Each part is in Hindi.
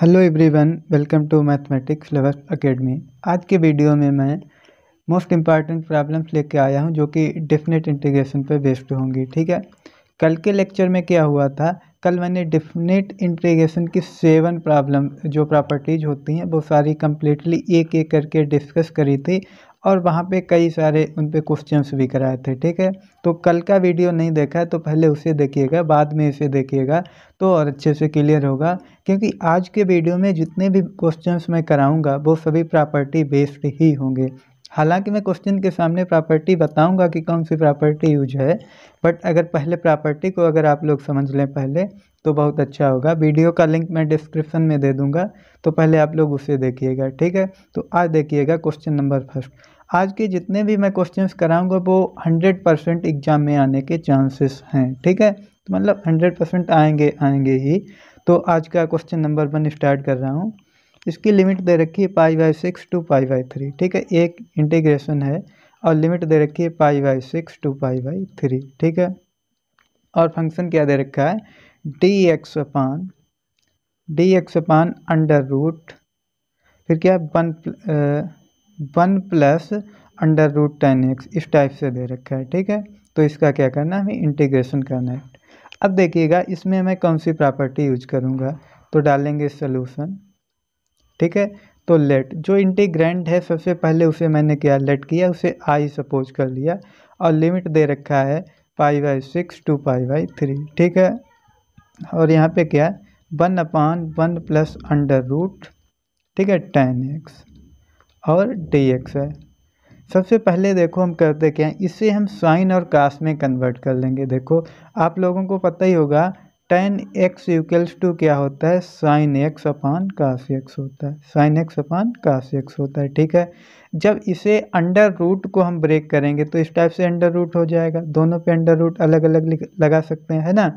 hello everyone welcome to mathematics level academy आज के वीडियो में मैं मोस्ट इम्पॉर्टेंट प्रॉब्लम्स लेके आया हूं जो कि डिफिनेट इंटीग्रेशन पर बेस्ड होंगी ठीक है कल के लेक्चर में क्या हुआ था कल मैंने डिफिनेट इंटीग्रेशन की सेवन प्रॉब्लम जो प्रॉपर्टीज़ होती हैं वो सारी कम्प्लीटली एक एक करके डिस्कस करी थी और वहाँ पे कई सारे उन पर क्वेश्चन भी कराए थे ठीक है तो कल का वीडियो नहीं देखा है तो पहले उसे देखिएगा बाद में इसे देखिएगा तो और अच्छे से क्लियर होगा क्योंकि आज के वीडियो में जितने भी क्वेश्चंस मैं कराऊंगा वो सभी प्रॉपर्टी बेस्ड ही होंगे हालांकि मैं क्वेश्चन के सामने प्रॉपर्टी बताऊंगा कि कौन सी प्रॉपर्टी यूज है बट अगर पहले प्रॉपर्टी को अगर आप लोग समझ लें पहले तो बहुत अच्छा होगा वीडियो का लिंक मैं डिस्क्रिप्शन में दे दूंगा तो पहले आप लोग उसे देखिएगा ठीक है तो आज देखिएगा क्वेश्चन नंबर फर्स्ट आज के जितने भी मैं क्वेश्चंस कराऊंगा वो हंड्रेड परसेंट एग्ज़ाम में आने के चांसेस हैं ठीक है तो मतलब हंड्रेड परसेंट आएंगे आएंगे ही तो आज का क्वेश्चन नंबर वन स्टार्ट कर रहा हूँ इसकी लिमिट दे रखी है pi by six to pi by three ठीक है एक इंटीग्रेशन है और लिमिट दे रखी है pi by six to pi by three ठीक है और फंक्शन क्या दे रखा है d x upon d x upon under root फिर क्या one one plus under root tan x इस टाइप से दे रखा है ठीक है तो इसका क्या करना है हमें इंटीग्रेशन करना है अब देखिएगा इसमें मैं कौन सी प्रॉपर्टी यूज करूँगा तो डालेंगे सोल्यूशन ठीक है तो लेट जो इंटीग्रेंड है सबसे पहले उसे मैंने क्या लेट किया उसे आई सपोज कर लिया और लिमिट दे रखा है pi by six to pi by three ठीक है और यहाँ पे क्या है one upon one plus under root ठीक है टेन एक्स और डी एक्स है सबसे पहले देखो हम करते क्या हैं इसे हम साइन और कास में कन्वर्ट कर लेंगे देखो आप लोगों को पता ही होगा टेन एक्स इक्वल्स टू क्या होता है sign x upon cos x होता है sign x upon cos x होता है ठीक है जब इसे अंडर रूट को हम ब्रेक करेंगे तो इस टाइप से अंडर रूट हो जाएगा दोनों पे अंडर रूट अलग अलग लगा सकते हैं है ना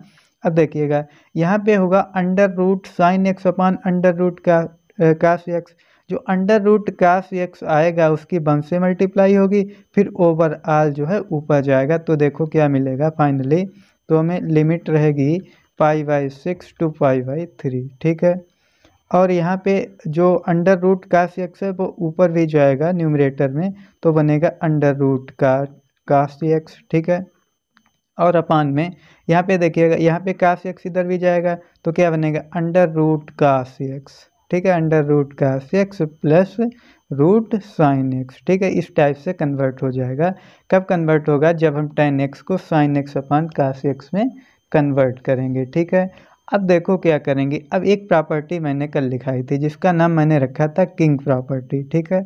अब देखिएगा यहाँ पे होगा under root sign x upon under root का कास एक्स जो अंडर रूट काश एक्स आएगा उसकी वन से मल्टीप्लाई होगी फिर ओवरऑल जो है ऊपर जाएगा तो देखो क्या मिलेगा फाइनली तो हमें लिमिट रहेगी pi by six to pi by three ठीक है और यहाँ पे जो अंडर रूट काश एक्स है वो ऊपर भी जाएगा न्यूमरेटर में तो बनेगा अंडर रूट का काश एक्स ठीक है और अपान में यहाँ पे देखिएगा यहाँ पे काश एक्स इधर भी जाएगा तो क्या बनेगा अंडर रूट काश एक्स ठीक है अंडर रूट का six plus root sign x ठीक है इस टाइप से कन्वर्ट हो जाएगा कब कन्वर्ट होगा जब हम टेन एक्स को sin x upon cos x में कन्वर्ट करेंगे ठीक है अब देखो क्या करेंगे अब एक प्रॉपर्टी मैंने कल लिखाई थी जिसका नाम मैंने रखा था किंग प्रॉपर्टी ठीक है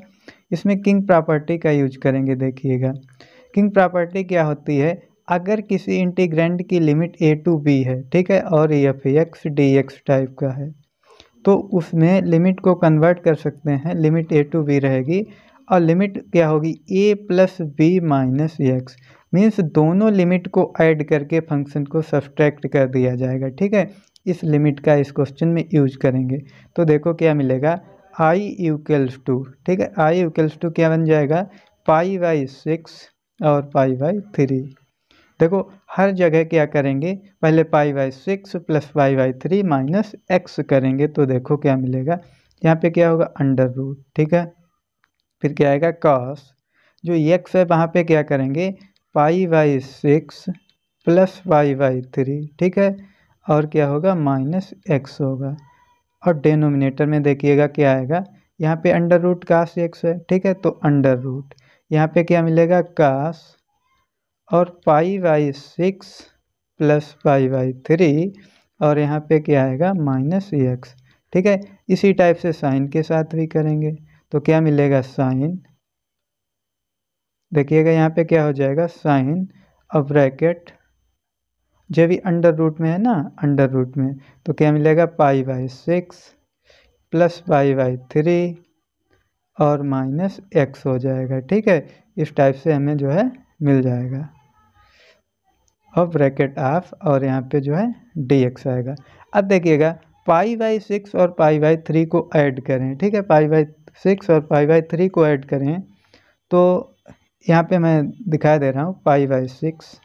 इसमें किंग प्रॉपर्टी का यूज करेंगे देखिएगा किंग प्रॉपर्टी क्या होती है अगर किसी इंटीग्रेंड की लिमिट ए टू बी है ठीक है और f x D x type का है तो उसमें लिमिट को कन्वर्ट कर सकते हैं लिमिट ए टू बी रहेगी और लिमिट क्या होगी a plus b minus x means दोनों लिमिट को ऐड करके फंक्शन को सब्ट्रैक्ट कर दिया जाएगा ठीक है इस लिमिट का इस क्वेश्चन में यूज करेंगे तो देखो क्या मिलेगा आई यूकल्स टू ठीक है आई यूकल्स टू क्या बन जाएगा पाई बाई सिक्स और पाई बाई थ्री देखो हर जगह क्या करेंगे पहले pi by six plus pi by three minus x करेंगे तो देखो क्या मिलेगा यहाँ पे क्या होगा अंडर रूट ठीक है फिर क्या आएगा कॉस जो एक्स है वहाँ पे क्या करेंगे pi by six plus pi by three ठीक है और क्या होगा माइनस एक्स होगा और डेनोमिनेटर में देखिएगा क्या आएगा यहाँ पे अंडर रूट कास एक्स है ठीक है तो अंडर रूट यहाँ पे क्या मिलेगा कास और pi by six plus pi by three और यहाँ पे क्या आएगा माइनस ई एक्स ठीक है इसी टाइप से साइन के साथ भी करेंगे तो क्या मिलेगा साइन देखिएगा यहाँ पे क्या हो जाएगा साइन अब ब्रैकेट जो भी अंडर रूट में है ना अंडर रूट में तो क्या मिलेगा pi by six plus pi by three और माइनस एक्स हो जाएगा ठीक है इस टाइप से हमें जो है मिल जाएगा और ब्रैकेट आफ और यहाँ पे जो है डी एक्स आएगा अब देखिएगा पाई बाई सिक्स और पाई बाई थ्री को ऐड करें ठीक है पाई बाई सिक्स और पाई बाई थ्री को ऐड करें तो यहाँ पे मैं दिखाई दे रहा हूँ पाई बाई सिक्स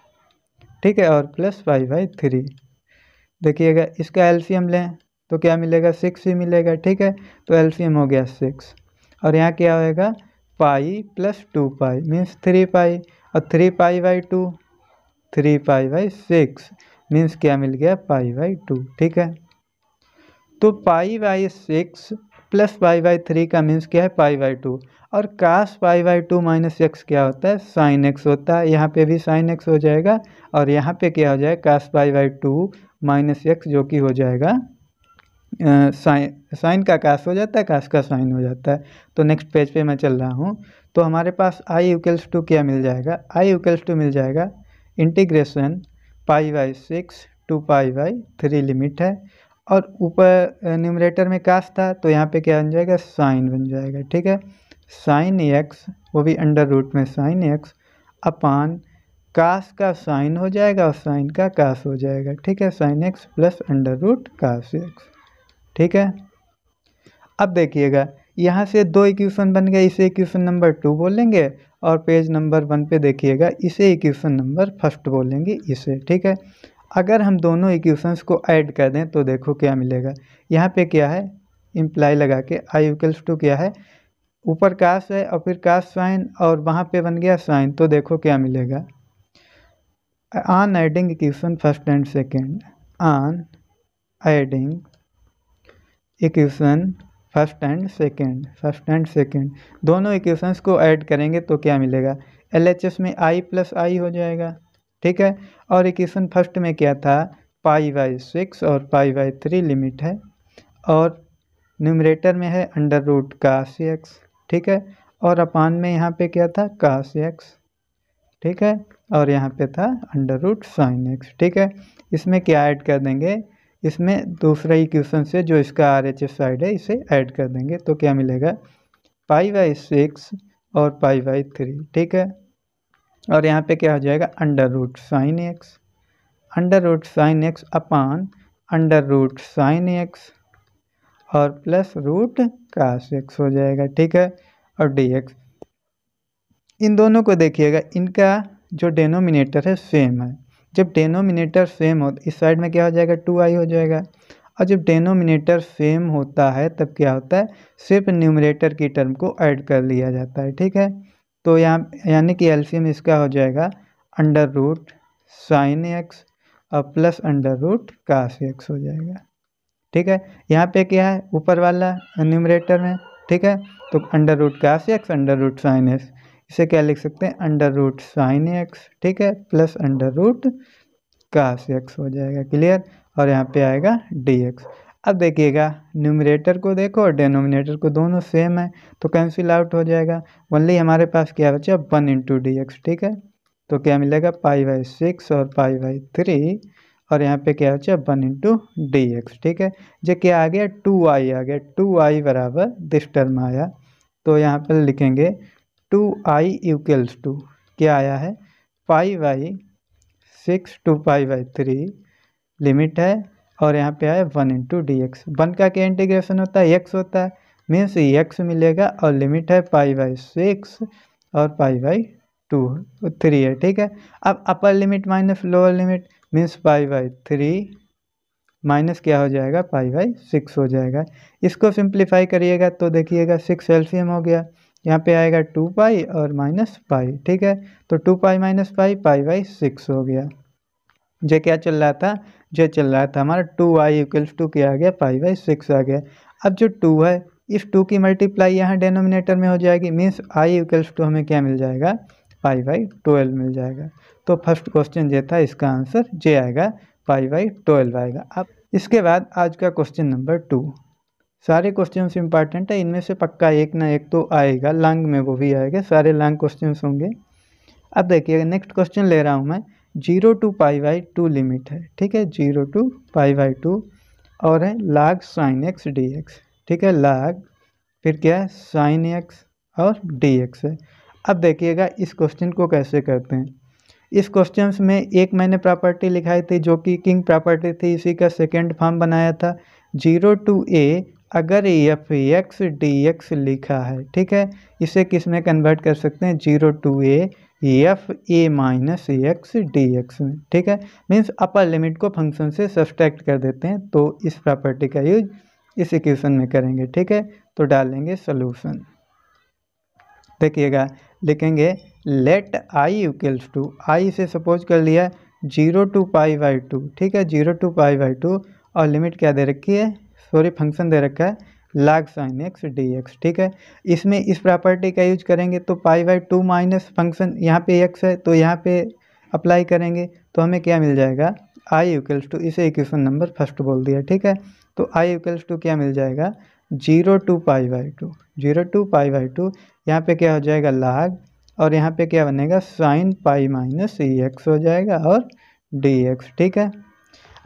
ठीक है और प्लस पाई बाई थ्री देखिएगा इसका एलसीएम लें तो क्या मिलेगा सिक्स ही मिलेगा ठीक है तो एलसीएम हो गया सिक्स और यहाँ क्या होएगा pi plus two pi means three pi और three pi by two three pi by six means क्या मिल गया पाई बाई टू ठीक है तो pi by six plus pi by three का मीन्स क्या है पाई बाई टू और cos pi by two minus x क्या होता है साइन एक्स होता है यहाँ पे भी साइन एक्स हो जाएगा और यहाँ पे क्या हो जाएगा cos pi by two minus x जो कि हो जाएगा साइन साइन का काश हो जाता है काश का साइन हो जाता है तो नेक्स्ट पेज पे मैं चल रहा हूँ तो हमारे पास आई यूकल्स टू क्या मिल जाएगा आई यूकल्स टू मिल जाएगा integration pi by six to pi by three limit है और ऊपर न्यूमरेटर में काश था तो यहाँ पे क्या बन जाएगा साइन बन जाएगा ठीक है साइन एक्स वो भी अंडर रूट में साइन एक्स अपान काश का साइन हो जाएगा और साइन का काश हो जाएगा ठीक है sine x plus under root cos x ठीक है अब देखिएगा यहाँ से दो इक्वेशन बन गए इसे इक्वेशन नंबर टू बोलेंगे और पेज नंबर वन पे देखिएगा इसे इक्वेशन नंबर फर्स्ट बोलेंगे इसे ठीक है अगर हम दोनों इक्वेशंस को ऐड कर दें तो देखो क्या मिलेगा यहाँ पे क्या है इम्प्लाई लगा के आई इक्वल्स टू क्या है ऊपर काश है और फिर काश साइन और वहाँ पे बन गया साइन तो देखो क्या मिलेगा on adding equation first and second on adding equation first and second first and second दोनों इक्वेशंस को ऐड करेंगे तो क्या मिलेगा एल में आई प्लस आई हो जाएगा ठीक है और इक्वेशन फर्स्ट में क्या था पाई बाई सिक्स और पाई बाई थ्री लिमिट है और न्यूमरेटर में है अंडर रूट काश एक्स ठीक है और अपान में यहाँ पे क्या था काश एक्स ठीक है और यहाँ पे था अंडर रूट साइन एक्स ठीक है इसमें क्या ऐड कर देंगे इसमें दूसरा क्वेश्चन से जो इसका आर एच एस साइड है इसे ऐड कर देंगे तो क्या मिलेगा पाई बाई सिक्स और पाई बाई थ्री ठीक है और यहाँ पे क्या हो जाएगा under root sign x under root sign x upon under root sine x और प्लस रूट कास एक्स हो जाएगा ठीक है और डी एक्स इन दोनों को देखिएगा इनका जो डेनोमिनेटर है सेम है जब डेनोमिनेटर सेम हो इस साइड में क्या हो जाएगा टू आई हो जाएगा और जब डेनोमिनेटर सेम होता है तब क्या होता है सिर्फ न्यूमरेटर की टर्म को ऐड कर लिया जाता है ठीक है तो यहाँ यानी कि एल्शियम इसका हो जाएगा अंडर रूट साइन एक्स और plus under root cos x हो जाएगा ठीक है यहाँ पे क्या है ऊपर वाला न्यूमरेटर में ठीक है तो under root cos x under root sign x इसे क्या लिख सकते हैं अंडर रूट साइन एक्स ठीक है plus under root cos x हो जाएगा क्लियर और यहाँ पे आएगा डी एक्स अब देखिएगा न्यूमरेटर को देखो और डेनोमिनेटर को दोनों सेम है तो कैंसिल आउट हो जाएगा ओनली हमारे पास क्या बचा वन इंटू डी एक्स ठीक है तो क्या मिलेगा पाई बाई सिक्स और पाई बाई थ्री और यहाँ पे क्या बचा वन इंटू डी एक्स ठीक है जो क्या आ गया टू आई आ गया टू आई बराबर दिस टर्म आया तो यहाँ पर लिखेंगे टू आई यूकेल्स टू क्या आया है pi by six to pi by three limit है और यहाँ पे आया one into D x one का क्या इंटीग्रेशन होता है एक्स होता है मीन्स एक्स मिलेगा और लिमिट है पाई बाई सिक्स और पाई बाई टू थ्री है ठीक है अब upper limit minus lower limit means pi by three minus क्या हो जाएगा पाई बाई सिक्स हो जाएगा इसको सिंप्लीफाई करिएगा तो देखिएगा सिक्स एल्सियम हो गया यहाँ पे आएगा टू पाई और माइनस पाई ठीक है तो two pi minus pi pi by six हो गया जे क्या चल रहा था जे चल रहा था हमारा टू आई इक्वल्स टू क्या आ गया पाई बाई सिक्स आ गया अब जो टू है इस टू की मल्टीप्लाई यहाँ डेनोमिनेटर में हो जाएगी मीन्स आई इक्वल्स टू हमें क्या मिल जाएगा पाई बाई ट्वेल्व मिल जाएगा तो फर्स्ट क्वेश्चन जे था इसका आंसर जे आएगा पाई बाई ट्वेल्व आएगा अब इसके बाद आज का क्वेश्चन नंबर टू सारे क्वेश्चन इंपॉर्टेंट है इनमें से पक्का एक ना एक तो आएगा लंग में वो भी आएगा सारे लंग क्वेश्चन होंगे अब देखिए नेक्स्ट क्वेश्चन ले रहा हूँ मैं zero to pi by two limit है ठीक है zero to pi by two और है log sine X D x ठीक है लाग फिर क्या है साइन एक्स और डी एक्स है अब देखिएगा इस क्वेश्चन को कैसे करते हैं इस क्वेश्चन में एक मैंने प्रॉपर्टी लिखाई थी जो कि किंग प्रॉपर्टी थी इसी का सेकेंड फॉर्म बनाया था जीरो टू ए अगर एफ एक्स डी एक्स लिखा है ठीक है इसे किस में कन्वर्ट कर सकते हैं zero to A F A minus X D X में ठीक है मीन्स अपर लिमिट को फंक्शन से सब्सट्रैक्ट कर देते हैं तो इस प्रॉपर्टी का यूज इस इक्वेशन में करेंगे ठीक है तो डालेंगे सोल्यूशन देखिएगा लिखेंगे let I equals to I से सपोज कर लिया zero to pi by two ठीक है zero to pi by two और लिमिट क्या दे रखी है सॉरी फंक्शन दे रखा है log sine X D x ठीक है इसमें इस प्रॉपर्टी का यूज करेंगे तो pi by two minus function यहाँ पे एक्स है तो यहाँ पे अप्लाई करेंगे तो हमें क्या मिल जाएगा आई इक्वल्स टू इसे इक्वेशन नंबर फर्स्ट बोल दिया ठीक है तो आई इक्वल्स टू क्या मिल जाएगा zero to pi by two zero to pi by two यहाँ पे क्या हो जाएगा लाग और यहाँ पे क्या बनेगा साइन पाई माइनस ई एक्स हो जाएगा और डी एक्स ठीक है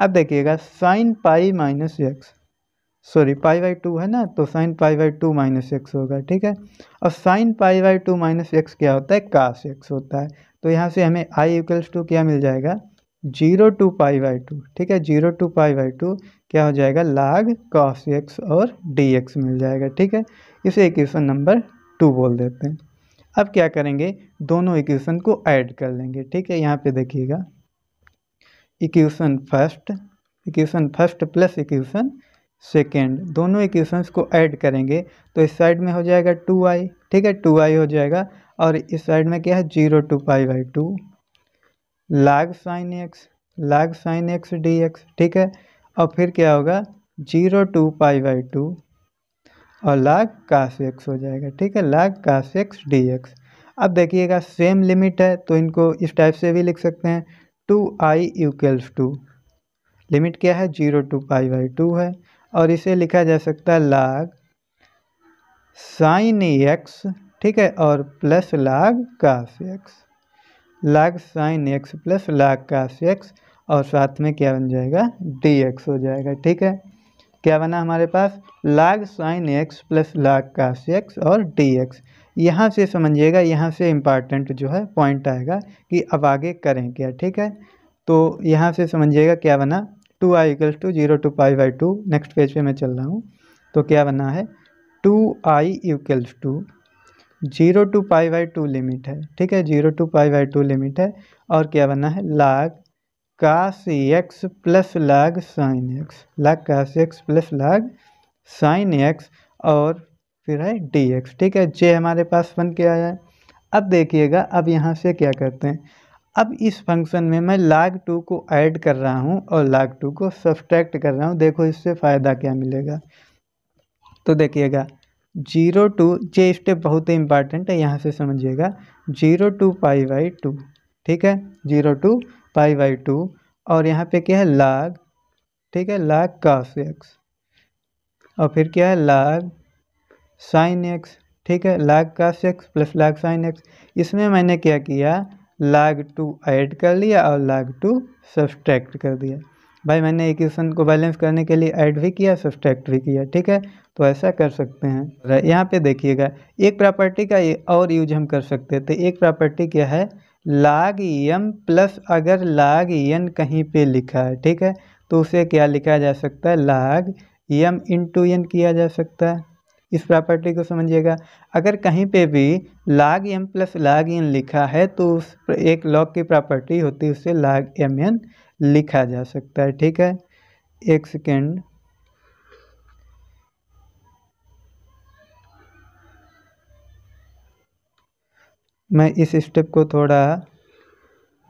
अब देखिएगा sine pi minus X sorry pi by two है ना तो sine pi by two minus X होगा ठीक है और sine pi by two minus x क्या होता है काश एक्स होता है तो यहाँ से हमें आई इक्वल्स टू क्या मिल जाएगा zero to pi by two ठीक है zero to pi by two क्या हो जाएगा लाग कॉस एक्स और डी एक्स मिल जाएगा ठीक है इसे इक्वेशन नंबर टू बोल देते हैं अब क्या करेंगे दोनों इक्वेशन को ऐड कर लेंगे ठीक है यहाँ पे देखिएगा equation first equation first plus equation second दोनों इक्वेशंस को ऐड करेंगे तो इस साइड में हो जाएगा टू आई ठीक है टू आई हो जाएगा और इस साइड में क्या है zero to pi by two log sine X log sine X D x ठीक है और फिर क्या होगा zero to pi by two और लाग काश एक्स हो जाएगा ठीक है लाग काश एक्स डी एक्स अब देखिएगा सेम लिमिट है तो इनको इस टाइप से भी लिख सकते हैं two I equals to limit क्या है zero to pi by two है और इसे लिखा जा सकता है लाग साइन एक्स ठीक है और plus log cos X log sine x plus log cos X और साथ में क्या बन जाएगा डी एक्स हो जाएगा ठीक है क्या बना हमारे पास लाग sine x plus log cos X और डी एक्स यहाँ से समझिएगा यहाँ से इम्पॉर्टेंट जो है पॉइंट आएगा कि अब आगे करें क्या ठीक है तो यहाँ से समझिएगा क्या बना two I equals to zero to pi by two next page पे मैं चल रहा हूँ तो क्या बना है two I equals to zero to pi by two limit है ठीक है zero to pi by two limit है और क्या बना है log cos X plus log sine X log cos X plus log sine x और फिर है डी एक्स ठीक है जे हमारे पास बन के आया है अब देखिएगा अब यहाँ से क्या करते हैं अब इस फंक्शन में मैं लाग टू को ऐड कर रहा हूँ और लाग टू को सब्सट्रैक्ट कर रहा हूँ देखो इससे फ़ायदा क्या मिलेगा तो देखिएगा जीरो टू जे स्टेप बहुत ही इंपॉर्टेंट है यहाँ से समझिएगा zero to pi by two ठीक है zero to pi by two और यहाँ पे क्या है लाग ठीक है लाग कॉस एक्स और फिर क्या है लाग साइन एक्स ठीक है log cos X plus log sine X इसमें मैंने क्या किया लाग टू ऐड कर लिया और लाग टू सब्सट्रैक्ट कर दिया भाई मैंने इक्वेशन को बैलेंस करने के लिए ऐड भी किया सब्सट्रैक्ट भी किया ठीक है तो ऐसा कर सकते हैं यहाँ पे देखिएगा एक प्रॉपर्टी का और यूज हम कर सकते थे तो एक प्रॉपर्टी क्या है लाग एम प्लस अगर लाग एन कहीं पे लिखा है ठीक है तो उसे क्या लिखा जा सकता है लाग इन टू एन किया जा सकता है इस प्रॉपर्टी को समझिएगा अगर कहीं पे भी लाग एम प्लस लाग एन लिखा है तो उस एक लॉग की प्रॉपर्टी होती है उसे लाग एम एन लिखा जा सकता है ठीक है एक सेकेंड मैं इस स्टेप को थोड़ा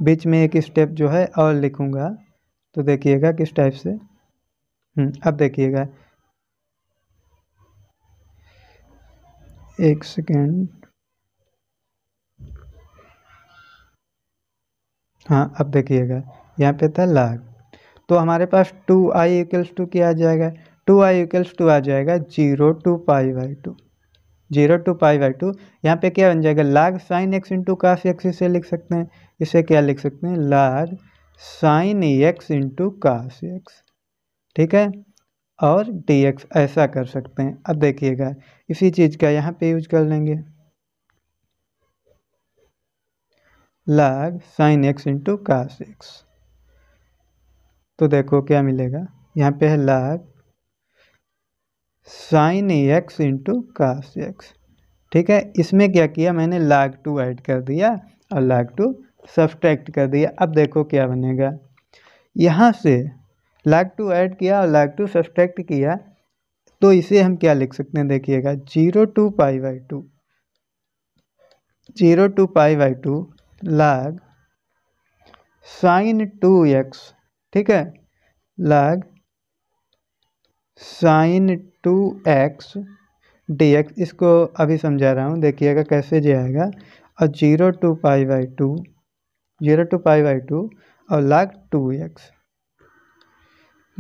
बीच में एक स्टेप जो है और लिखूंगा तो देखिएगा किस टाइप से हम्म, अब देखिएगा एक सेकेंड हाँ अब देखिएगा यहाँ पे था लाग तो हमारे पास टू आई इक्वल्स टू क्या आ जाएगा टू आई इक्वल्स टू आ जाएगा zero to pi by two zero to pi by two यहाँ पे क्या बन जाएगा log sine x into cos X इसे लिख सकते हैं इसे क्या लिख सकते हैं log sine x into cos X ठीक है और डी एक्स ऐसा कर सकते हैं अब देखिएगा इसी चीज़ का यहाँ पे यूज कर लेंगे log sine x into cos X तो देखो क्या मिलेगा यहाँ पे है log sine x into cos X ठीक है इसमें क्या किया मैंने लाग टू ऐड कर दिया और लाग टू सब्सट्रैक्ट कर दिया अब देखो क्या बनेगा यहाँ से लाइक टू ऐड किया और लाइक टू सब्सट्रैक्ट किया तो इसे हम क्या लिख सकते हैं देखिएगा zero to pi by two zero to pi by two log sine two X ठीक है log sine two X D X इसको अभी समझा रहा हूँ देखिएगा कैसे जाएगा और zero to pi by two zero to pi by two और log two X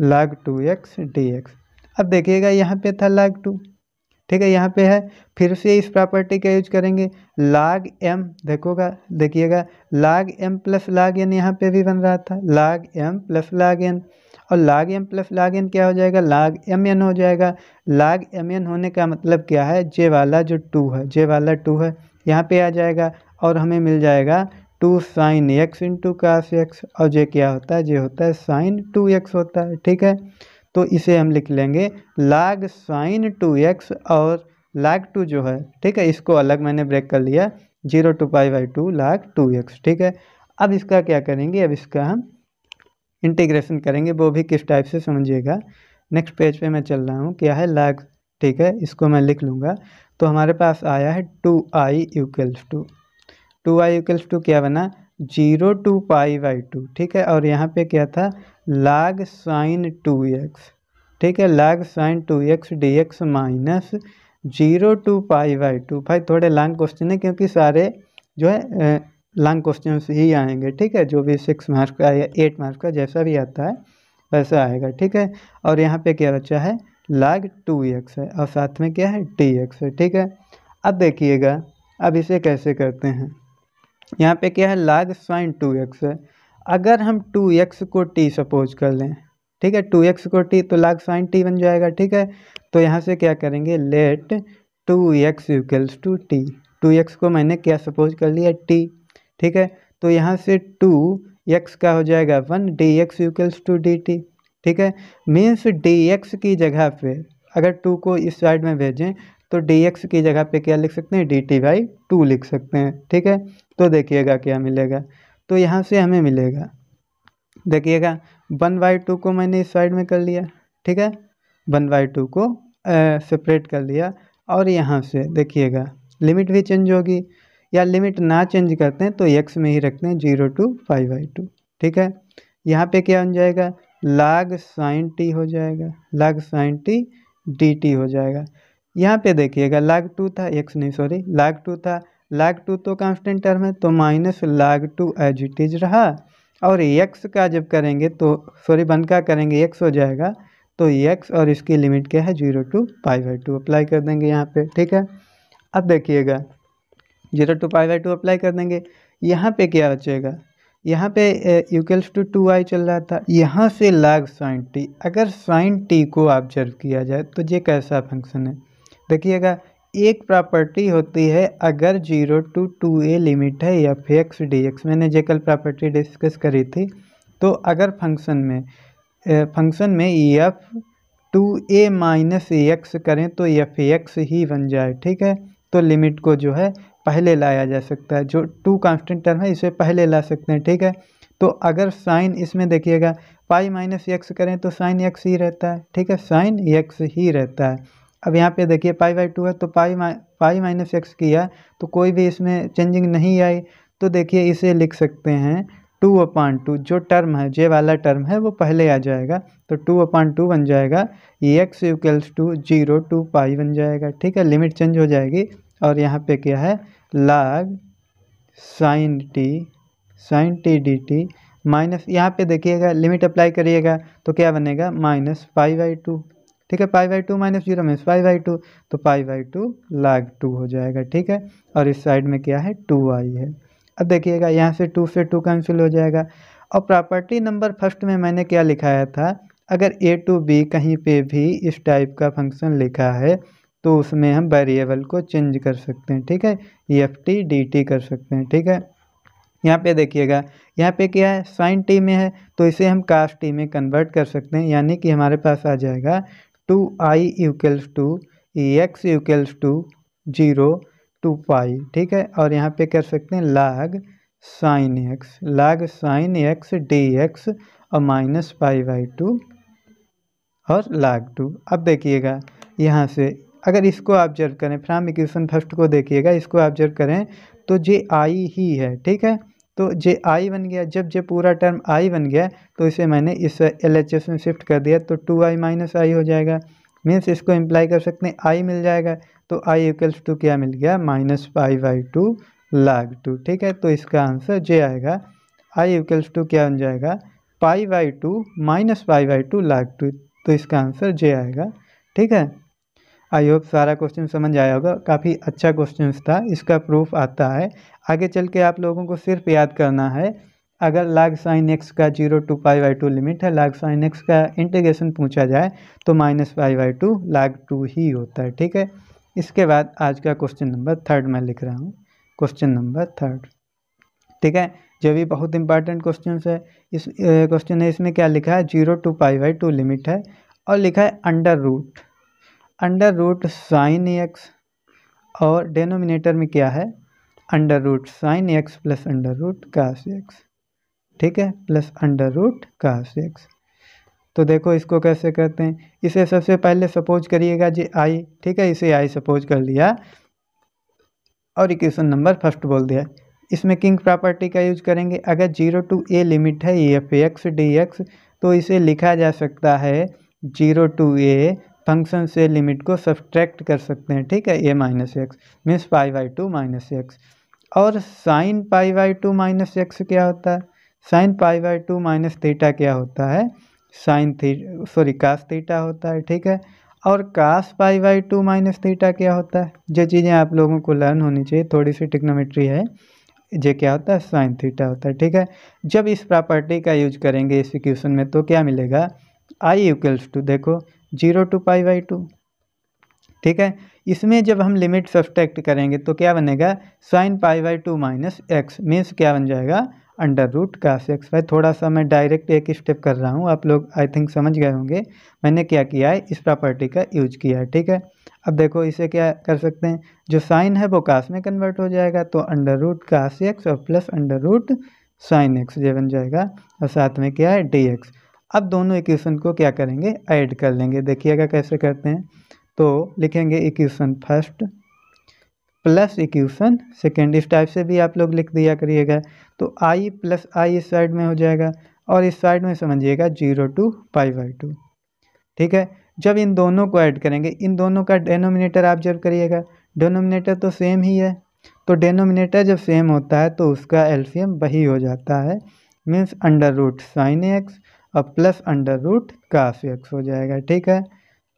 log two X D X अब देखिएगा यहाँ पे था लाग टू ठीक है यहाँ पे है फिर से इस प्रॉपर्टी का यूज करेंगे लाग एम देखोगा देखिएगा लाग एम प्लस लाग एन यहाँ पे भी बन रहा था लाग एम प्लस लाग एन और लाग एम प्लस लाग एन क्या हो जाएगा लाग एम एन हो जाएगा लाग एम एन होने का मतलब क्या है जे वाला जो टू है जे वाला टू है यहाँ पे आ जाएगा और हमें मिल जाएगा two sine x into cos X और जे क्या होता है जे होता है साइन टू एक्स होता है ठीक है तो इसे हम लिख लेंगे लाग साइन टू एक्स और लाग टू जो है ठीक है इसको अलग मैंने ब्रेक कर लिया zero to pi by two log two X ठीक है अब इसका क्या करेंगे अब इसका हम इंटीग्रेशन करेंगे वो भी किस टाइप से समझिएगा नेक्स्ट पेज पे मैं चल रहा हूँ क्या है लाग ठीक है इसको मैं लिख लूँगा तो हमारे पास आया है two I equals to two Y equals to क्या बना zero to pi by two ठीक है और यहाँ पे क्या था लाग साइन टू एक्स ठीक है log sine two X D X minus zero to pi by two भाई थोड़े लॉन्ग क्वेश्चन है क्योंकि सारे जो है लॉन्ग क्वेश्चन ही आएंगे ठीक है जो भी सिक्स मार्क्स का या एट मार्क्स का जैसा भी आता है वैसा आएगा ठीक है और यहाँ पे क्या बचा है लाग टू एक्स है और साथ में क्या है डी एक्स है ठीक है अब देखिएगा अब इसे कैसे करते हैं यहाँ पे क्या है लाग साइन टू एक्स है अगर हम टू एक्स को टी सपोज कर लें ठीक है टू एक्स को टी तो लाग साइन टी बन जाएगा ठीक है तो यहाँ से क्या करेंगे let two X equals to T two X को मैंने क्या सपोज कर लिया टी ठीक है तो यहाँ से टू एक्स का हो जाएगा one D X equals to D T ठीक है मीन्स डी एक्स की जगह पे अगर टू को इस साइड में भेजें तो डी एक्स की जगह पे क्या लिख सकते हैं डी टी बाई टू लिख सकते हैं ठीक है तो देखिएगा क्या मिलेगा तो यहाँ से हमें मिलेगा देखिएगा वन बाई टू को मैंने इस साइड में कर लिया ठीक है वन बाई टू को सेपरेट कर लिया और यहाँ से देखिएगा लिमिट भी चेंज होगी या लिमिट ना चेंज करते हैं तो एक्स में ही रखते हैं zero to five by two ठीक है यहाँ पे क्या बन जाएगा लाग साइन टी हो जाएगा log sine T D T हो जाएगा यहाँ पे देखिएगा लाग टू था एक्स नहीं सॉरी लाग टू था लैग टू तो कांस्टेंट टर्म है तो minus log two as it is रहा और एक्स का जब करेंगे तो सॉरी वन का करेंगे एक्स हो जाएगा तो एक्स और इसकी लिमिट क्या है zero to pi by two apply कर देंगे यहाँ पे ठीक है अब देखिएगा zero to pi by two apply कर देंगे यहाँ पे क्या बचेगा यहाँ पे यूकेल्स टू टू आई चल रहा था यहाँ से लाग साइन टी अगर साइन टी को ऑब्जर्व किया जाए तो ये कैसा फंक्शन है देखिएगा एक प्रॉपर्टी होती है अगर zero to two A limit है एफ एक्स डी एक्स मैंने जे कल प्रॉपर्टी डिस्कस करी थी तो अगर फंक्शन में फंक्शन में F two A minus X करें तो एफ एक्स ही बन जाए ठीक है तो लिमिट को जो है पहले लाया जा सकता है जो टू कांस्टेंट टर्म है इसे पहले ला सकते हैं ठीक है तो अगर साइन इसमें देखिएगा पाई माइनस एक्स करें तो साइन एक्स ही रहता है ठीक है साइन एक्स ही रहता है अब यहाँ पे देखिए पाई बाई टू है तो पाई मा, पाई माइनस एक्स किया तो कोई भी इसमें चेंजिंग नहीं आई तो देखिए इसे लिख सकते हैं टू अपान टू जो टर्म है जे वाला टर्म है वो पहले आ जाएगा तो टू अपान टू बन जाएगा X equals to zero to pi बन जाएगा ठीक है लिमिट चेंज हो जाएगी और यहाँ पे क्या है log sine T sine T D T minus यहाँ पे देखिएगा लिमिट अप्लाई करिएगा तो क्या बनेगा माइनस पाई बाई टू ठीक है pi by two minus zero minus pi by two तो pi by two log two हो जाएगा ठीक है और इस साइड में क्या है टू आई है अब देखिएगा यहाँ से टू से टू कैंसिल हो जाएगा और प्रॉपर्टी नंबर फर्स्ट में मैंने क्या लिखाया था अगर ए टू बी कहीं पे भी इस टाइप का फंक्शन लिखा है तो उसमें हम वेरिएबल को चेंज कर सकते हैं ठीक है E F T D T कर सकते हैं ठीक है यहाँ पे देखिएगा यहाँ पे क्या है साइन टी में है तो इसे हम कास्ट टी में कन्वर्ट कर सकते हैं यानी कि हमारे पास आ जाएगा two I equals to X equals to zero to pi ठीक है और यहाँ पे कर सकते हैं log sine X log sine X D x और माइनस पाई बाई टू और लाग टू अब देखिएगा यहाँ से अगर इसको ऑब्जर्व करें फ्राम इक्वेशन फर्स्ट को देखिएगा इसको ऑब्जर्व करें तो जे आई ही है ठीक है तो जे आई बन गया जब जे पूरा टर्म आई बन गया तो इसे मैंने इस एल एच एस में शिफ्ट कर दिया तो टू आई माइनस आई हो जाएगा मीन्स इसको इम्प्लाई कर सकते हैं आई मिल जाएगा तो आई इक्वल्स टू क्या मिल गया minus pi by two log two ठीक है तो इसका आंसर जे आएगा आई इक्वल्स टू क्या बन जाएगा pi by two minus pi by two log two तो इसका आंसर जे आएगा ठीक है आई होप सारा क्वेश्चन समझ आया होगा काफ़ी अच्छा क्वेश्चन था इसका प्रूफ आता है आगे चल के आप लोगों को सिर्फ याद करना है अगर लाग साइन एक्स का zero to pi by two limit है लाग साइन एक्स का इंटीग्रेशन पूछा जाए तो minus pi by two log two ही होता है ठीक है इसके बाद आज का क्वेश्चन नंबर थर्ड मैं लिख रहा हूँ क्वेश्चन नंबर थर्ड ठीक है जो भी बहुत इंपॉर्टेंट क्वेश्चन है इस क्वेश्चन है इसमें क्या लिखा है zero to pi by two limit है और लिखा है under root under root sine x और डेनोमिनेटर में क्या है under root sine x plus under root cos X ठीक है plus under root cos X तो देखो इसको कैसे करते हैं इसे सबसे पहले सपोज करिएगा जी आई ठीक है इसे आई सपोज कर लिया और इक्वेशन नंबर फर्स्ट बोल दिया इसमें किंग प्रॉपर्टी का यूज करेंगे अगर जीरो टू ए लिमिट है एफ एक्स डी एक्स तो इसे लिखा जा सकता है जीरो टू ए फंक्शन से लिमिट को सब्ट्रैक्ट कर सकते हैं ठीक है A minus x means pi by two minus X और sine pi by two minus x क्या होता है sine pi by two minus theta क्या होता है साइन थी सॉरी कास थीटा होता है ठीक है और cos pi by two minus theta क्या होता है जो चीज़ें आप लोगों को लर्न होनी चाहिए थोड़ी सी टिक्नोमेट्री है जो क्या होता है साइन थीटा होता है ठीक है जब इस प्रॉपर्टी का यूज करेंगे इस इक्वेशन में तो क्या मिलेगा आई इक्वल्स टू देखो zero to pi by two ठीक है इसमें जब हम लिमिट सब्सट्रैक्ट करेंगे तो क्या बनेगा sine pi by two minus x means क्या बन जाएगा अंडर रूट कास एक्स भाई थोड़ा सा मैं डायरेक्ट एक स्टेप कर रहा हूँ आप लोग आई थिंक समझ गए होंगे मैंने क्या किया है इस प्रॉपर्टी का यूज किया है ठीक है अब देखो इसे क्या कर सकते हैं जो साइन है वो कास में कन्वर्ट हो जाएगा तो अंडर रूट कास एक्स और plus under root sign X ये बन जाएगा और साथ में क्या है डी एक्स अब दोनों इक्वेशन को क्या करेंगे ऐड कर लेंगे देखिएगा कैसे करते हैं तो लिखेंगे equation first plus equation second इस टाइप से भी आप लोग लिख दिया करिएगा तो आई प्लस आई इस साइड में हो जाएगा और इस साइड में समझिएगा zero to pi by two ठीक है जब इन दोनों को ऐड करेंगे इन दोनों का डेनोमिनेटर आप जब करिएगा डेनोमिनेटर तो सेम ही है तो डेनोमिनेटर जब सेम होता है तो उसका एल्फियम वही हो जाता है means under root sine x और plus under root cos X हो जाएगा ठीक है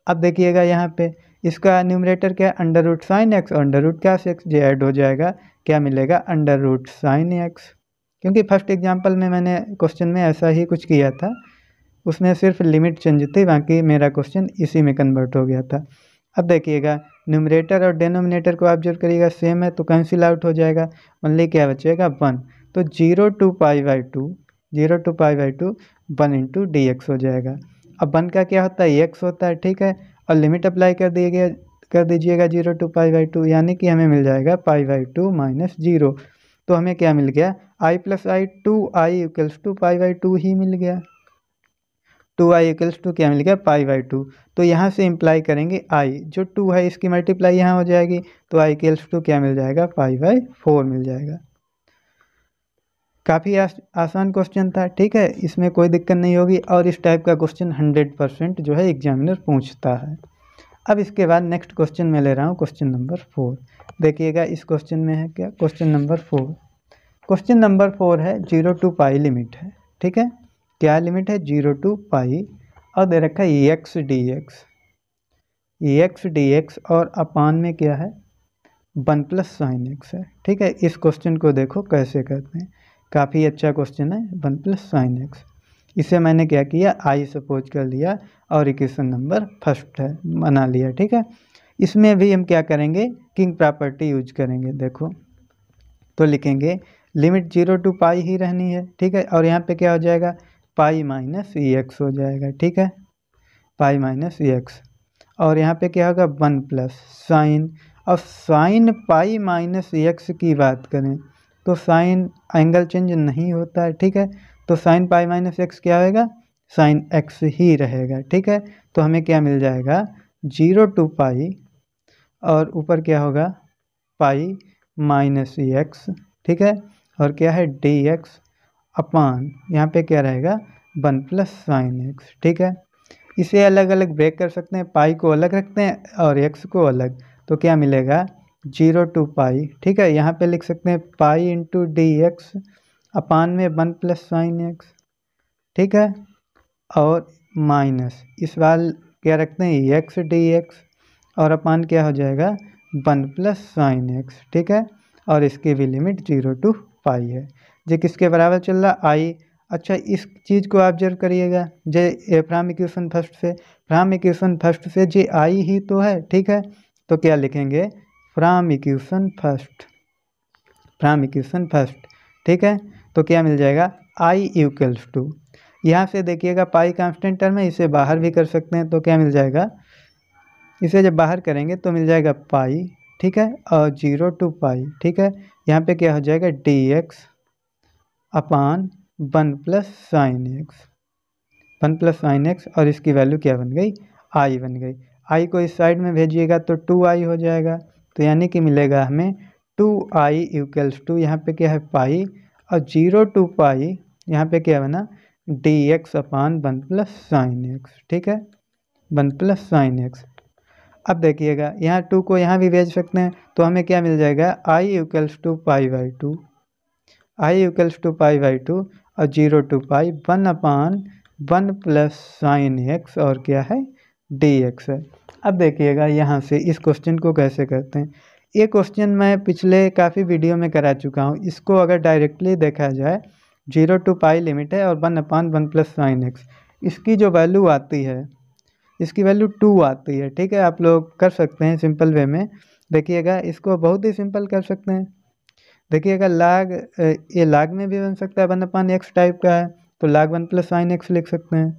अब देखिएगा यहाँ पे इसका न्यूमरेटर क्या है अंडर रूट साइन एक्स और अंडर रूट काफ एक्स जो ऐड हो जाएगा क्या मिलेगा अंडर रूट साइन एक्स क्योंकि फर्स्ट एग्जांपल में मैंने क्वेश्चन में ऐसा ही कुछ किया था उसमें सिर्फ लिमिट चेंज थी बाकी मेरा क्वेश्चन इसी में कन्वर्ट हो गया था अब देखिएगा न्यूमरेटर और डेनोमिनेटर को ऑब्जर्व करिएगा सेम है तो कैंसिल आउट हो जाएगा ओनली क्या बचेगा वन तो zero to pi by two zero to pi by two one into D X हो जाएगा अब वन का क्या होता है एक्स होता है ठीक है और लिमिट अप्लाई कर दिए गया कर दीजिएगा zero to pi by two यानी कि हमें मिल जाएगा pi by two minus zero तो हमें क्या मिल गया I plus I two I equals to pi by two ही मिल गया टू आई इक्वल्स टू क्या मिल गया पाई बाई टू तो यहाँ से इम्प्लाई करेंगे आई जो टू है इसकी मल्टीप्लाई यहाँ हो जाएगी तो आई इक्वल्स टू क्या मिल जाएगा पाई बाई फोर मिल जाएगा काफ़ी आस, आसान क्वेश्चन था ठीक है इसमें कोई दिक्कत नहीं होगी और इस टाइप का क्वेश्चन हंड्रेड परसेंट जो है एग्जामिनर पूछता है अब इसके बाद नेक्स्ट क्वेश्चन मैं ले रहा हूँ क्वेश्चन नंबर फोर देखिएगा इस क्वेश्चन में है क्या question number four question number four है जीरो टू पाई लिमिट है ठीक है क्या लिमिट है जीरो टू पाई और दे रखा है x D x x D x और अपान में क्या है वन प्लस साइन एक्स है ठीक है इस क्वेश्चन को देखो कैसे करते हैं काफ़ी अच्छा क्वेश्चन है वन प्लस साइन एक्स इसे मैंने क्या किया आई सपोज कर लिया और इक्वेशन नंबर फर्स्ट है बना लिया ठीक है इसमें भी हम क्या करेंगे किंग प्रॉपर्टी यूज करेंगे देखो तो लिखेंगे लिमिट जीरो टू पाई ही रहनी है ठीक है और यहाँ पे क्या हो जाएगा पाई माइनस ई एक्स हो जाएगा ठीक है पाई माइनस ई एक्स और यहाँ पे क्या होगा वन प्लस साइन और साइन पाई माइनस ई एक्स की बात करें तो साइन एंगल चेंज नहीं होता है ठीक है तो साइन पाई माइनस एक्स क्या होगा साइन एक्स ही रहेगा ठीक है तो हमें क्या मिल जाएगा जीरो टू पाई और ऊपर क्या होगा पाई माइनस एक्स ठीक है और क्या है डी एक्स अपान यहाँ पे क्या रहेगा वन प्लस साइन एक्स ठीक है इसे अलग अलग ब्रेक कर सकते हैं पाई को अलग रखते हैं और एक्स को अलग तो क्या मिलेगा जीरो टू पाई ठीक है यहाँ पे लिख सकते हैं pi into D x upon में वन प्लस साइन एक्स ठीक है और माइनस इस बार क्या रखते हैं एक्स डी एक्स और अपान क्या हो जाएगा वन प्लस साइन एक्स ठीक है और इसकी भी लिमिट जीरो टू पाई है जो किसके बराबर चल रहा आई अच्छा इस चीज़ को ऑब्जर्व करिएगा जे फ्राम इक्वेशन फर्स्ट से फ्राम इक्वेशन फर्स्ट से जे आई ही तो है ठीक है तो क्या लिखेंगे from equation first from equation first ठीक है तो क्या मिल जाएगा आई इक्वल्स टू यहाँ से देखिएगा पाई कांस्टेंट टर्म है इसे बाहर भी कर सकते हैं तो क्या मिल जाएगा इसे जब बाहर करेंगे तो मिल जाएगा पाई ठीक है और जीरो टू पाई ठीक है यहाँ पे क्या हो जाएगा d x upon one plus sine x one plus sine x और इसकी वैल्यू क्या बन गई आई बन गई आई को इस साइड में भेजिएगा तो टू आई हो जाएगा तो यानी कि मिलेगा हमें टू आई इक्वल्स टू यहाँ पे क्या है पाई और जीरो टू पाई यहाँ पे क्या बना d x upon one plus sine x ठीक है वन प्लस साइन एक्स अब देखिएगा यहाँ टू को यहाँ भी भेज सकते हैं तो हमें क्या मिल जाएगा I equals to pi by two I equals to pi by two और zero to pi one upon one plus sine x और क्या है डी एक्स है अब देखिएगा यहाँ से इस क्वेश्चन को कैसे करते हैं ये क्वेश्चन मैं पिछले काफ़ी वीडियो में करा चुका हूँ इसको अगर डायरेक्टली देखा जाए जीरो टू पाई लिमिट है और one upon one plus sine x इसकी जो वैल्यू आती है इसकी वैल्यू टू आती है ठीक है आप लोग कर सकते हैं सिंपल वे में देखिएगा इसको बहुत ही सिंपल कर सकते हैं देखिएगा लाग ये लाग में भी बन सकता है वन अपान एक्स टाइप का है तो लाग वन प्लस साइन एक्स लिख सकते हैं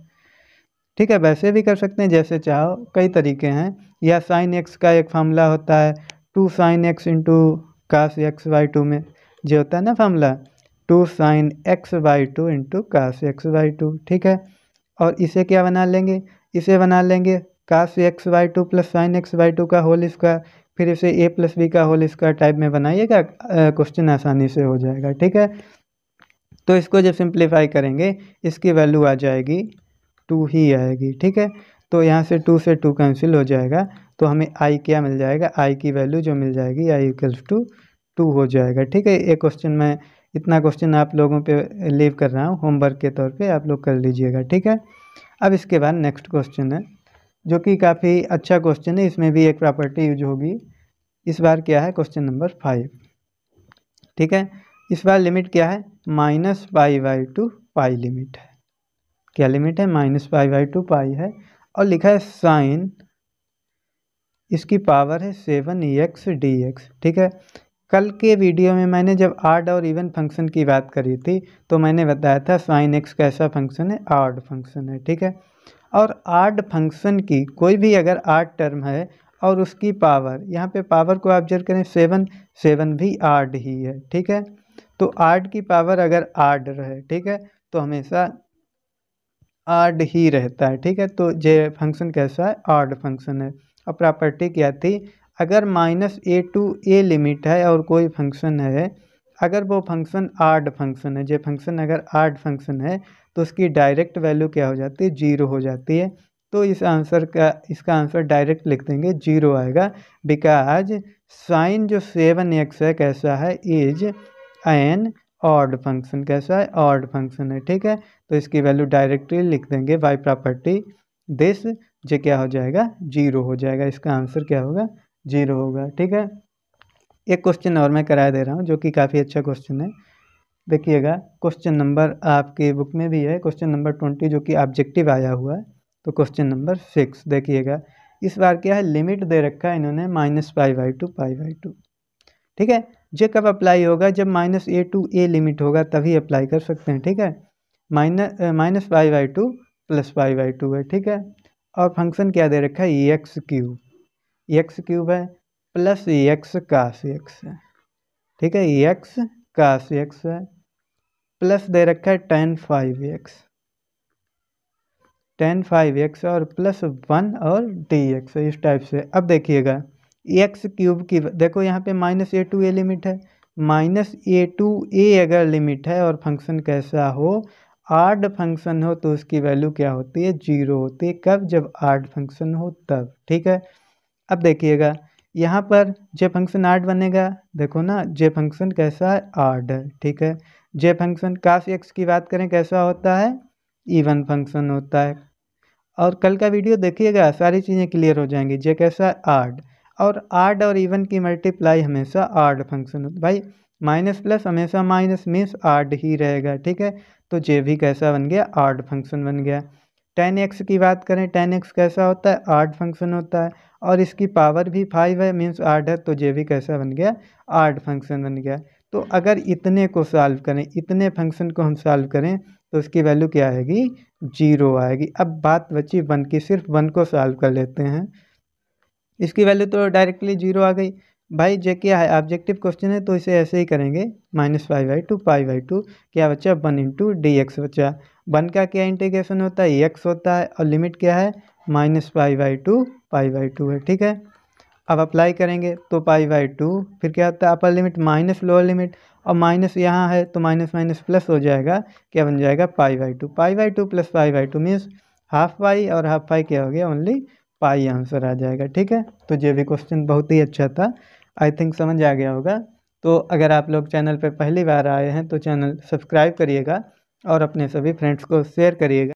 ठीक है वैसे भी कर सकते हैं जैसे चाहो कई तरीके हैं या साइन एक्स का एक फार्मूला होता है two sine x into cos x by two में जो होता है ना formula two sine x by two into cos x by two ठीक है और इसे क्या बना लेंगे इसे बना लेंगे cos x by two plus sine x by two का होल स्क्वायर फिर इसे ए प्लस बी का होल स्क्वायर टाइप में बनाइएगा क्वेश्चन आसानी से हो जाएगा ठीक है तो इसको जब सिंप्लीफाई करेंगे इसकी वैल्यू आ जाएगी टू ही आएगी ठीक है तो यहाँ से टू से टू कैंसिल हो जाएगा तो हमें आई क्या मिल जाएगा आई की वैल्यू जो मिल जाएगी आई इक्वल्स टू टू हो जाएगा ठीक है ये क्वेश्चन मैं इतना क्वेश्चन आप लोगों पे लीव कर रहा हूँ होमवर्क के तौर पे आप लोग कर लीजिएगा ठीक है अब इसके बाद नेक्स्ट क्वेश्चन है जो कि काफ़ी अच्छा क्वेश्चन है इसमें भी एक प्रॉपर्टी यूज होगी इस बार क्या है क्वेश्चन नंबर फाइव ठीक है इस बार लिमिट क्या है minus pi by two pi limit है क्या लिमिट है minus pi by two pi है और लिखा है साइन इसकी पावर है seven e x D x ठीक है कल के वीडियो में मैंने जब आर्ड और इवन फंक्शन की बात करी थी तो मैंने बताया था साइन एक्स कैसा फंक्शन है आर्ड फंक्शन है ठीक है और आर्ड फंक्शन की कोई भी अगर आर्ड टर्म है और उसकी पावर यहाँ पे पावर को ऑब्जर्व करें सेवन सेवन भी आर्ड ही है ठीक है तो आर्ड की पावर अगर आर्ड रहे ठीक है तो हमेशा आड ही रहता है ठीक है तो ये फंक्शन कैसा है आड फंक्शन है और प्रॉपर्टी क्या थी अगर minus a to A limit है और कोई फंक्शन है अगर वो फंक्शन आर्ड फंक्शन है जो फंक्शन अगर आर्ड फंक्शन है तो उसकी डायरेक्ट वैल्यू क्या हो जाती है जीरो हो जाती है तो इस आंसर का इसका आंसर डायरेक्ट लिख देंगे जीरो आएगा बिकॉज साइन जो सेवन एक्स है कैसा है इज एन ऑर्ड फंक्शन कैसा है ऑर्ड फंक्शन है ठीक है तो इसकी वैल्यू डायरेक्टली लिख देंगे वाई प्रॉपर्टी दिस जो क्या हो जाएगा जीरो हो जाएगा इसका आंसर क्या होगा जीरो होगा ठीक है एक क्वेश्चन और मैं कराया दे रहा हूँ जो कि काफ़ी अच्छा क्वेश्चन है देखिएगा क्वेश्चन नंबर आपके बुक में भी है क्वेश्चन नंबर ट्वेंटी जो कि ऑब्जेक्टिव आया हुआ है तो क्वेश्चन नंबर सिक्स देखिएगा इस बार क्या है लिमिट दे रखा है इन्होंने minus pi by two pi by two ठीक है ये कब अप्लाई होगा जब minus a to A limit होगा तभी अप्लाई कर सकते हैं ठीक है minus minus y by two plus y by two है ठीक है और फंक्शन क्या दे रखा है एक्स क्यूब एक्स क्यूब है प्लस एक्स काश एक्स है ठीक है एक्स काश एक्स है प्लस दे रखा है ten five x ten five x और प्लस वन और डी एक्स इस टाइप से अब देखिएगा एक्स क्यूब की देखो यहाँ पे minus a to A limit है माइनस ए टू ए अगर लिमिट है और फंक्शन कैसा हो आर्ड फंक्शन हो तो उसकी वैल्यू क्या होती है जीरो होती है कब जब आर्ड फंक्शन हो तब ठीक है अब देखिएगा यहाँ पर जे फंक्शन आर्ड बनेगा देखो ना जे फंक्शन कैसा है आर्ड ठीक है जे फंक्शन काफ एक्स की बात करें कैसा होता है इवन फंक्शन होता है और कल का वीडियो देखिएगा सारी चीज़ें क्लियर हो जाएंगी जे कैसा है आर्ड और आर्ड और इवन की मल्टीप्लाई हमेशा आर्ड फंक्शन होता भाई माइनस प्लस हमेशा माइनस मीन्स आर्ड ही रहेगा ठीक है तो जे भी कैसा बन गया आर्ड फंक्शन बन गया टेन एक्स की बात करें टेन एक्स कैसा होता है आर्ड फंक्शन होता है और इसकी पावर भी फाइव है मीन्स आर्ड है तो जे भी कैसा बन गया आर्ड फंक्शन बन गया तो अगर इतने को सॉल्व करें इतने फंक्शन को हम सॉल्व करें तो उसकी वैल्यू क्या आएगी जीरो आएगी अब बात बची वन की सिर्फ वन को सॉल्व कर लेते हैं इसकी वैल्यू तो डायरेक्टली जीरो आ गई भाई जे के ऑब्जेक्टिव क्वेश्चन है तो इसे ऐसे ही करेंगे minus five by two five by two क्या बच्चा वन इंटू डी एक्स बच्चा वन का क्या इंटीग्रेशन होता है एक्स होता है और लिमिट क्या है minus five by two five by two है ठीक है अब अप्लाई करेंगे तो पाई बाई टू फिर क्या होता है upper limit minus lower limit और माइनस यहाँ है तो माइनस माइनस प्लस हो जाएगा क्या बन जाएगा pi by two pi by two plus pi by two means half pi और हाफ पाई क्या हो गया ओनली पाई आंसर आ जाएगा ठीक है तो ये भी क्वेश्चन बहुत ही अच्छा था आई थिंक समझ आ गया होगा तो अगर आप लोग चैनल पर पहली बार आए हैं तो चैनल सब्सक्राइब करिएगा और अपने सभी फ्रेंड्स को शेयर करिएगा